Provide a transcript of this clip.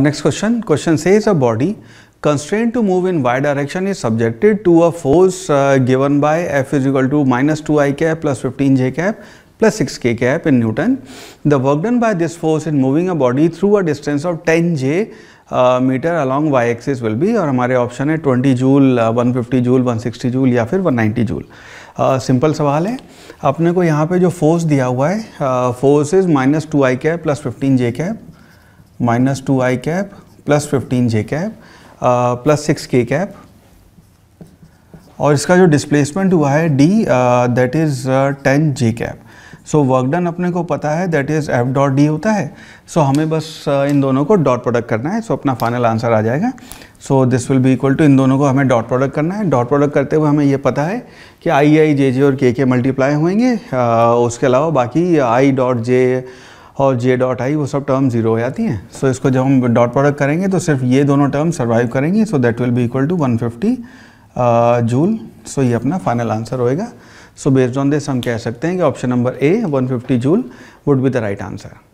next question question से says a body constrained to move in Y direction is subjected to a force given by F is equal to minus two i cap plus fifteen j cap plus six k cap in newton the work done by this force in moving a body through a distance of ten j metre along Y axis will be और हमारे option है twenty joule one fifty joule one sixty joule या फिर one ninety joule simple सवाल है अपने को यहाँ पे जो फोर्स दिया हुआ है force is minus two i cap plus fifteen j cap minus two i cap plus fifteen j cap plus six k cap और इसका जो डिस्प्लेसमेंट हुआ है D that is ten j cap so work done अपने को पता है that is F dot D होता है सो so, हमें बस uh, इन दोनों को डॉट प्रोडक्ट करना है सो so, अपना फाइनल आंसर आ जाएगा so this will be equal to इन दोनों को हमें डॉट प्रोडक्ट करना है डॉट प्रोडक्ट करते हुए हमें ये पता है कि आई आई जे जे और के के मल्टीप्लाई होंगे uh, उसके अलावा बाकी आई डॉट जे और जे डॉट आई वो सब टर्म जीरो हो जाती हैं सो so, इसको जब हम डॉट प्रोडक्ट करेंगे तो सिर्फ ये दोनों टर्म सर्वाइव करेंगी so that will be equal to 150 joule so ये अपना फाइनल आंसर होएगा सो बेस्ड ऑन दिस हम कह सकते हैं कि option number A 150 joule would be the right answer